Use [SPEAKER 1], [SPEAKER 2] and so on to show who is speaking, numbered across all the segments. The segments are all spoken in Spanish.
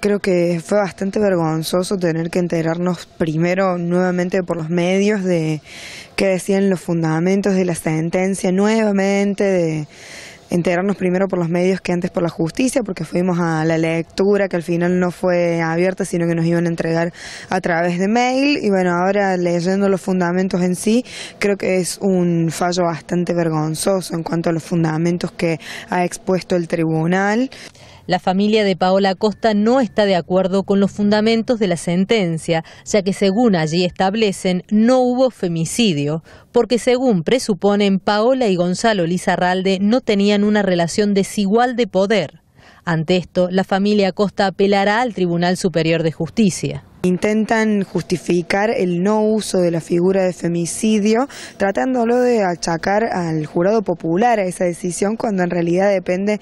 [SPEAKER 1] Creo que fue bastante vergonzoso tener que enterarnos primero nuevamente por los medios de qué decían los fundamentos de la sentencia, nuevamente de enterarnos primero por los medios que antes por la justicia, porque fuimos a la lectura que al final no fue abierta, sino que nos iban a entregar a través de mail. Y bueno, ahora leyendo los fundamentos en sí, creo que es un fallo bastante vergonzoso en
[SPEAKER 2] cuanto a los fundamentos que ha expuesto el tribunal. La familia de Paola Costa no está de acuerdo con los fundamentos de la sentencia, ya que según allí establecen no hubo femicidio, porque según presuponen Paola y Gonzalo Lizarralde no tenían una relación desigual de poder. Ante esto, la familia Acosta apelará al Tribunal Superior de Justicia.
[SPEAKER 1] Intentan justificar el no uso de la figura de femicidio, tratándolo de achacar al jurado popular a esa decisión, cuando en realidad depende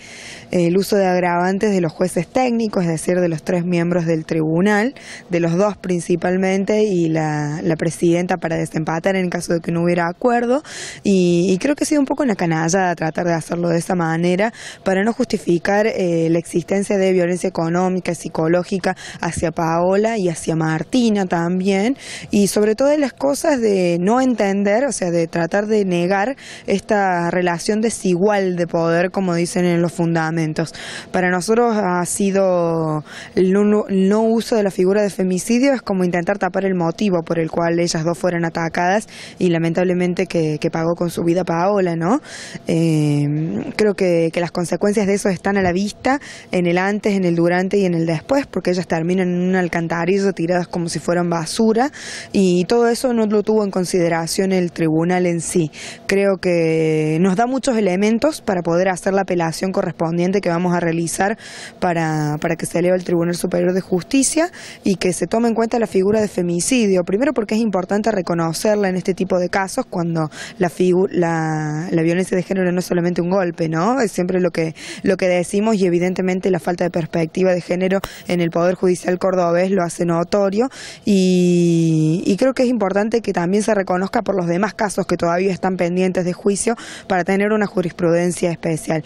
[SPEAKER 1] eh, el uso de agravantes de los jueces técnicos, es decir, de los tres miembros del tribunal, de los dos principalmente, y la, la presidenta para desempatar en caso de que no hubiera acuerdo. Y, creo que ha sido un poco una canalla tratar de hacerlo de esa manera para no justificar eh, la existencia de violencia económica, psicológica hacia Paola y hacia Martina también, y sobre todas las cosas de no entender, o sea, de tratar de negar esta relación desigual de poder, como dicen en los fundamentos. Para nosotros ha sido el no, uso de la figura de femicidio, es como intentar tapar el motivo por el cual ellas dos fueron atacadas y lamentablemente que, pagó con su vida Paola, ¿no? Eh, creo que, que las consecuencias de eso están a la vista en el antes, en el durante y en el después, porque ellas terminan en un alcantarillo tiradas como si fueran basura y todo eso no lo tuvo en consideración el tribunal en sí. Creo que nos da muchos elementos para poder hacer la apelación correspondiente que vamos a realizar para, para que se eleve el Tribunal Superior de Justicia y que se tome en cuenta la figura de femicidio. Primero porque es importante reconocerla en este tipo de casos cuando la, la, la violencia de género no es solamente un golpe, ¿no? Es siempre lo que, lo que decimos y evidentemente la falta de perspectiva de género en el Poder Judicial cordobés lo hace no y, y creo que es importante que también se reconozca por los demás casos que todavía están pendientes de juicio para tener una jurisprudencia especial.